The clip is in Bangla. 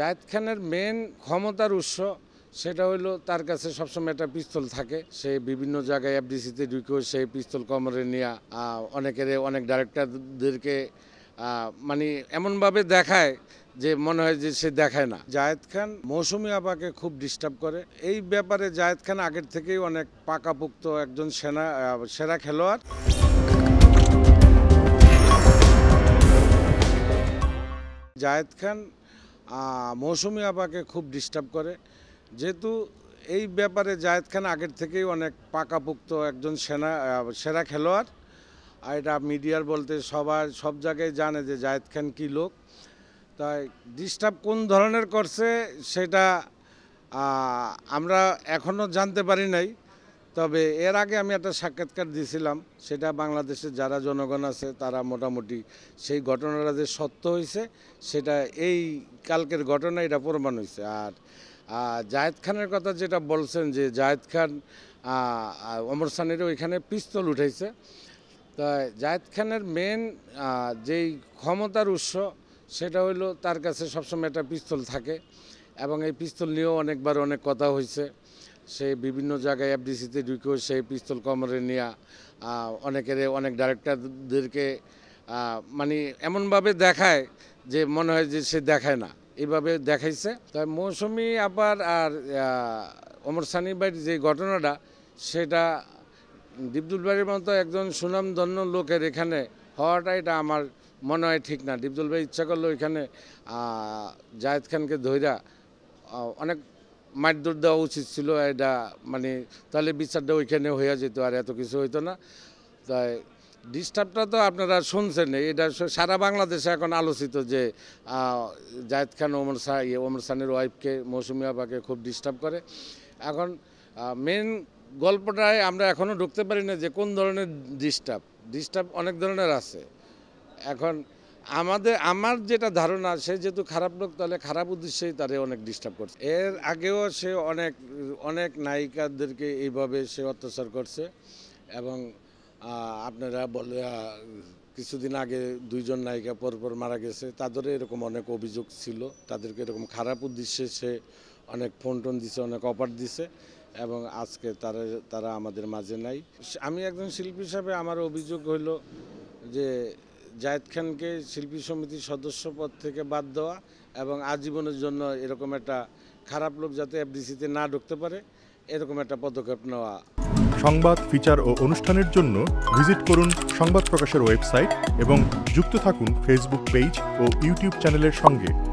জায়দ খানের মেন ক্ষমতার উৎস সেটা হইলো তার কাছে সবসময় একটা পিস্তল থাকে সে বিভিন্ন জায়গায় এফডিসিতে ঢুকেও সেই পিস্তল কমরে নিয়ে অনেকের অনেক ডাইরেক্টরদেরকে মানে এমনভাবে দেখায় যে মনে হয় যে সে দেখায় না জায়দ খান মৌসুমি আপাকে খুব ডিস্টার্ব করে এই ব্যাপারে জায়দ খান আগের থেকেই অনেক পাকাপুক্ত একজন সেনা সেরা খেলোয়াড় জায়েদ খান মৌসুমি আপাকে খুব ডিস্টার্ব করে যেহেতু এই ব্যাপারে জায়েদ খান আগের থেকেই অনেক পাকাপুক্ত একজন সেনা সেরা খেলোয়াড় আর এটা মিডিয়ার বলতে সবার সব জায়গায় জানে যে জায়দ খান কী লোক তাই ডিস্টার্ব কোন ধরনের করছে সেটা আমরা এখনও জানতে পারি নাই তবে এর আগে আমি একটা সাক্ষাৎকার দিয়েছিলাম সেটা বাংলাদেশের যারা জনগণ আছে তারা মোটামুটি সেই ঘটনাটা যে সত্য হয়েছে সেটা এই কালকের ঘটনা এটা প্রমাণ হয়েছে আর জায়দ খানের কথা যেটা বলছেন যে জায়দ খান অমর সানের ওইখানে পিস্তল উঠেছে তা জায়দ খানের মেন যেই ক্ষমতার উৎস সেটা হইলো তার কাছে সবসময় একটা পিস্তল থাকে এবং এই পিস্তল নিয়েও অনেকবার অনেক কথা হয়েছে সে বিভিন্ন জায়গায় এফডিসিতে ঢুকেও সে পিস্তল কমরে নিয়ে অনেকের অনেক ডাইরেক্টরদেরকে মানে এমনভাবে দেখায় যে মনে হয় যে সে দেখায় না এইভাবে দেখাইছে তাই মৌসুমি আবার আর অমর সানি যে ঘটনাটা সেটা ডিপদুল ভাইয়ের মতো একজন সুনামধন্য লোকের এখানে হওয়াটা এটা আমার মনে হয় ঠিক না ডিপদুল ভাই ইচ্ছা করলো ওইখানে জায়েদ খানকে ধৈরা অনেক মারধর দেওয়া উচিত ছিল এটা মানে তাহলে বিচারটা ওইখানে হয়ে যেত আর এত কিছু হইতো না তাই ডিস্টার্বটা তো আপনারা শুনছেন এটা সারা বাংলাদেশে এখন আলোচিত যে জায়দ খান ওমর শাহ ইয়ে, ওমর শাহের ওয়াইফকে মৌসুমি আপাকে খুব ডিস্টার্ব করে এখন মেন গল্পটায় আমরা এখনও ঢুকতে পারি না যে কোন ধরনের ডিস্টার্ব ডিস্টার্ব অনেক ধরনের আছে এখন আমাদের আমার যেটা ধারণা সে যেহেতু খারাপ লোক তাহলে খারাপ উদ্দেশ্যেই তারে অনেক ডিস্টার্ব করছে এর আগেও সে অনেক অনেক নায়িকাদেরকে এইভাবে সে অত্যাচার করছে এবং আপনারা বলে কিছুদিন আগে দুইজন নায়িকা পরপর মারা গেছে তাদেরও এরকম অনেক অভিযোগ ছিল তাদেরকে এরকম খারাপ উদ্দেশ্যে সে অনেক ফোন টোন দিছে অনেক অপার দিছে এবং আজকে তারা তারা আমাদের মাঝে নাই আমি একজন শিল্পী হিসাবে আমার অভিযোগ হলো যে জায়দ খানকে শিল্পী সমিতির সদস্যপদ থেকে বাদ দেওয়া এবং আজীবনের জন্য এরকম একটা খারাপ লোক যাতে এফডিসিতে না ঢুকতে পারে এরকম একটা পদক্ষেপ নেওয়া সংবাদ ফিচার ও অনুষ্ঠানের জন্য ভিজিট করুন সংবাদ প্রকাশের ওয়েবসাইট এবং যুক্ত থাকুন ফেসবুক পেজ ও ইউটিউব চ্যানেলের সঙ্গে